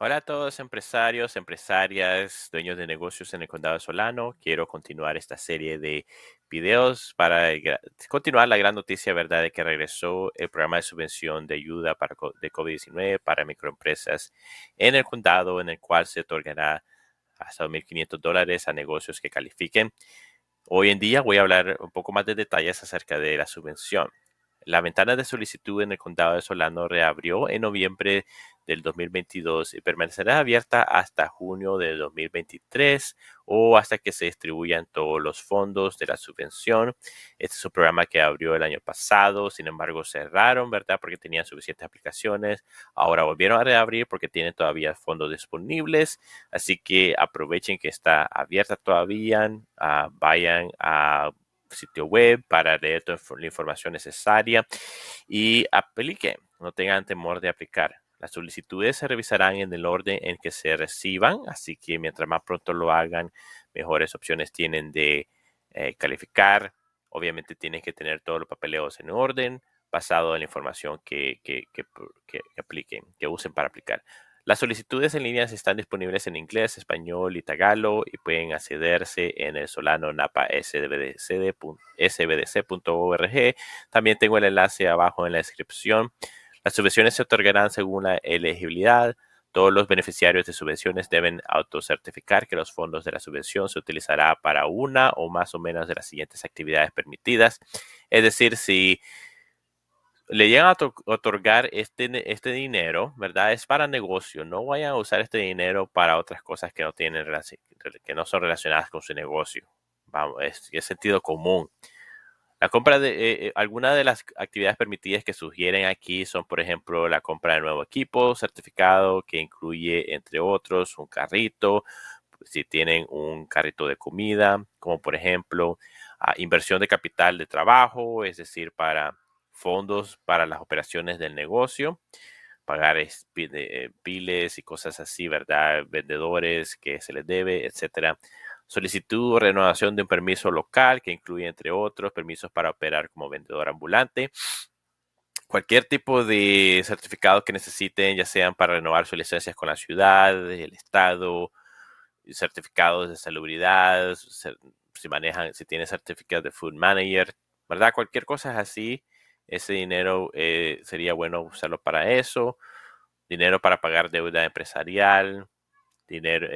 Hola a todos empresarios, empresarias, dueños de negocios en el condado de Solano. Quiero continuar esta serie de videos para continuar la gran noticia, ¿verdad?, de que regresó el programa de subvención de ayuda para, de COVID-19 para microempresas en el condado, en el cual se otorgará hasta $1,500 dólares a negocios que califiquen. Hoy en día voy a hablar un poco más de detalles acerca de la subvención. La ventana de solicitud en el condado de Solano reabrió en noviembre del 2022 y eh, permanecerá abierta hasta junio del 2023 o hasta que se distribuyan todos los fondos de la subvención. Este es un programa que abrió el año pasado, sin embargo cerraron, ¿verdad? Porque tenían suficientes aplicaciones. Ahora volvieron a reabrir porque tienen todavía fondos disponibles. Así que aprovechen que está abierta todavía. Ah, vayan a sitio web para leer toda la información necesaria y apliquen. No tengan temor de aplicar las solicitudes se revisarán en el orden en que se reciban, así que mientras más pronto lo hagan, mejores opciones tienen de eh, calificar. Obviamente tienen que tener todos los papeleos en orden, basado en la información que, apliquen, que usen para aplicar. Las solicitudes en línea están disponibles en inglés, español y tagalo y pueden accederse en el solano napa sbdc.org. También tengo el enlace abajo en la descripción las subvenciones se otorgarán según la elegibilidad. Todos los beneficiarios de subvenciones deben autocertificar que los fondos de la subvención se utilizará para una o más o menos de las siguientes actividades permitidas. Es decir, si le llegan a otorgar este, este dinero, ¿verdad? Es para negocio. No vayan a usar este dinero para otras cosas que no, tienen, que no son relacionadas con su negocio. Vamos, es, es sentido común. La compra de eh, eh, algunas de las actividades permitidas que sugieren aquí son, por ejemplo, la compra de nuevo equipo certificado que incluye, entre otros, un carrito, si tienen un carrito de comida, como por ejemplo, ah, inversión de capital de trabajo, es decir, para fondos para las operaciones del negocio, pagar eh, piles y cosas así, ¿verdad? Vendedores que se les debe, etcétera solicitud o renovación de un permiso local que incluye, entre otros, permisos para operar como vendedor ambulante, cualquier tipo de certificado que necesiten, ya sean para renovar sus licencias con la ciudad, el estado, certificados de salubridad, si manejan, si tienen certificados de food manager, ¿verdad? Cualquier cosa así, ese dinero eh, sería bueno usarlo para eso, dinero para pagar deuda empresarial, dinero,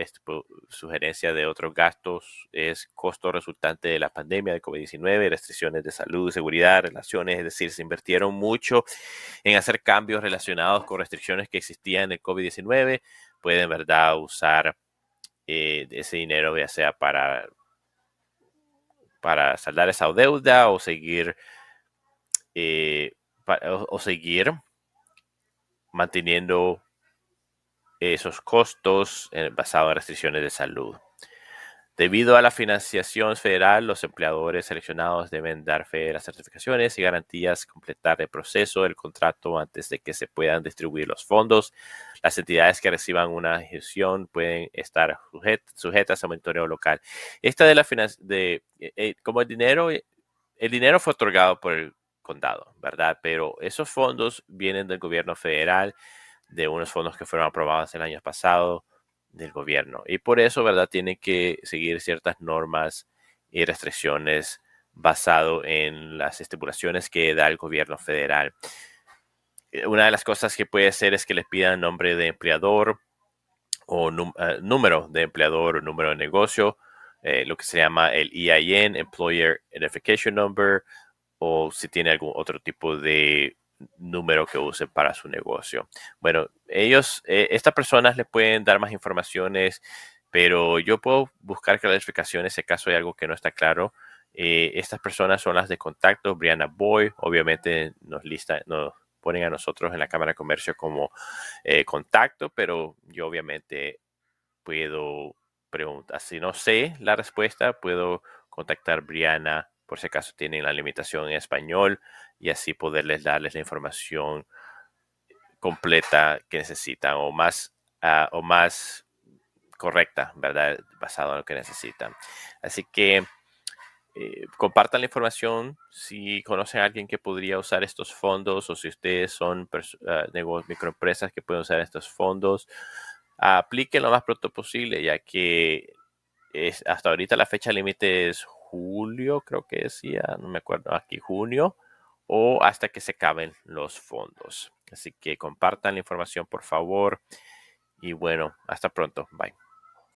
sugerencia de otros gastos es costo resultante de la pandemia de COVID-19, restricciones de salud, seguridad, relaciones, es decir, se invirtieron mucho en hacer cambios relacionados con restricciones que existían en el COVID-19, pueden, ¿verdad?, usar eh, ese dinero ya sea para, para saldar esa deuda o seguir, eh, o seguir manteniendo esos costos eh, basados en restricciones de salud. Debido a la financiación federal, los empleadores seleccionados deben dar fe de las certificaciones y garantías, completar el proceso del contrato antes de que se puedan distribuir los fondos. Las entidades que reciban una gestión pueden estar sujetas a monitoreo local. Esta de la financiación, eh, eh, como el dinero, el dinero fue otorgado por el condado, ¿verdad? Pero esos fondos vienen del gobierno federal de unos fondos que fueron aprobados el año pasado del gobierno. Y por eso, ¿verdad? Tiene que seguir ciertas normas y restricciones basado en las estipulaciones que da el gobierno federal. Eh, una de las cosas que puede hacer es que les pidan nombre de empleador o eh, número de empleador o número de negocio, eh, lo que se llama el EIN, Employer Identification Number, o si tiene algún otro tipo de número que usen para su negocio. Bueno, ellos, e, estas personas les pueden dar más informaciones, pero yo puedo buscar clarificaciones en caso hay algo que no está claro. Eh, estas personas son las de contacto, Brianna Boy, obviamente nos lista, nos ponen a nosotros en la Cámara de Comercio como eh, contacto, pero yo obviamente puedo preguntar, si no sé la respuesta, puedo contactar a Brianna por si acaso tienen la limitación en español y así poderles darles la información completa que necesitan o más, ah, o más correcta, ¿verdad? Basado en lo que necesitan. Así que eh, compartan la información si conocen a alguien que podría usar estos fondos o si ustedes son ah, microempresas que pueden usar estos fondos, apliquen lo más pronto posible, ya que es, hasta ahorita la fecha límite es julio, creo que decía, no me acuerdo, aquí junio, o hasta que se caben los fondos. Así que compartan la información, por favor. Y bueno, hasta pronto. Bye.